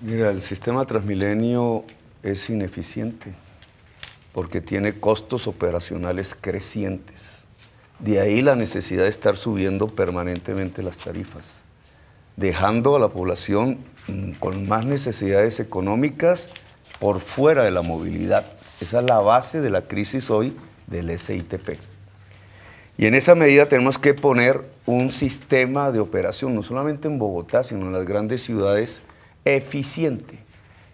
Mira, el sistema Transmilenio es ineficiente porque tiene costos operacionales crecientes. De ahí la necesidad de estar subiendo permanentemente las tarifas, dejando a la población mm, con más necesidades económicas por fuera de la movilidad. Esa es la base de la crisis hoy del SITP. Y en esa medida tenemos que poner un sistema de operación, no solamente en Bogotá, sino en las grandes ciudades, eficiente.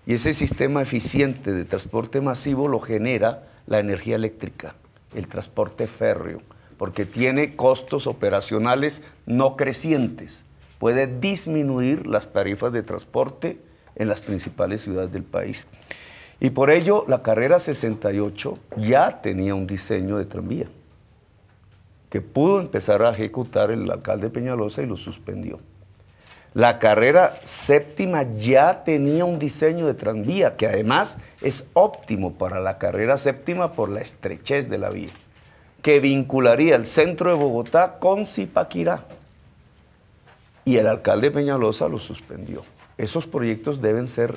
Y ese sistema eficiente de transporte masivo lo genera la energía eléctrica, el transporte férreo, porque tiene costos operacionales no crecientes. Puede disminuir las tarifas de transporte en las principales ciudades del país. Y por ello, la carrera 68 ya tenía un diseño de tranvía que pudo empezar a ejecutar el alcalde Peñalosa y lo suspendió. La carrera séptima ya tenía un diseño de tranvía que además es óptimo para la carrera séptima por la estrechez de la vía, que vincularía el centro de Bogotá con Zipaquirá. Y el alcalde Peñalosa lo suspendió. Esos proyectos deben ser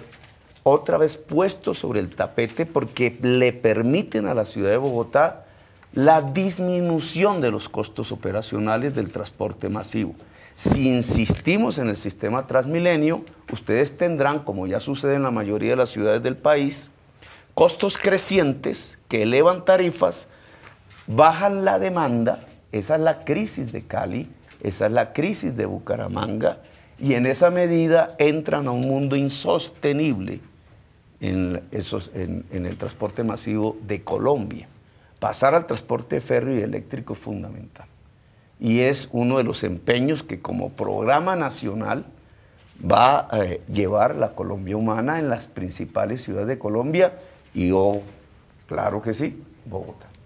otra vez puestos sobre el tapete porque le permiten a la ciudad de Bogotá la disminución de los costos operacionales del transporte masivo. Si insistimos en el sistema Transmilenio, ustedes tendrán, como ya sucede en la mayoría de las ciudades del país, costos crecientes que elevan tarifas, bajan la demanda, esa es la crisis de Cali, esa es la crisis de Bucaramanga, y en esa medida entran a un mundo insostenible en, el transporte masivo de Colombia. Pasar al transporte férreo y eléctrico es fundamental y es uno de los empeños que como programa nacional va a eh, llevar la Colombia humana en las principales ciudades de Colombia y, oh, claro que sí, Bogotá.